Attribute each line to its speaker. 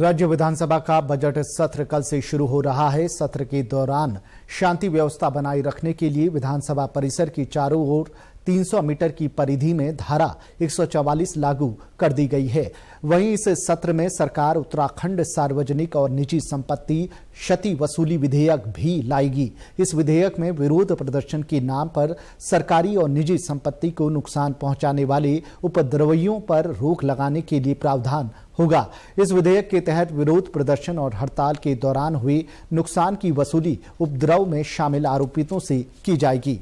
Speaker 1: राज्य विधानसभा का बजट सत्र कल से शुरू हो रहा है सत्र के दौरान शांति व्यवस्था बनाए रखने के लिए विधानसभा परिसर की चारों ओर 300 मीटर की परिधि में धारा 144 लागू कर दी गई है वहीं इस सत्र में सरकार उत्तराखंड सार्वजनिक और निजी संपत्ति क्षति वसूली विधेयक भी लाएगी इस विधेयक में विरोध प्रदर्शन के नाम पर सरकारी और निजी संपत्ति को नुकसान पहुंचाने वाले उपद्रवियों पर रोक लगाने के लिए प्रावधान होगा इस विधेयक के तहत विरोध प्रदर्शन और हड़ताल के दौरान हुए नुकसान की वसूली उपद्रव में शामिल आरोपितों से की जाएगी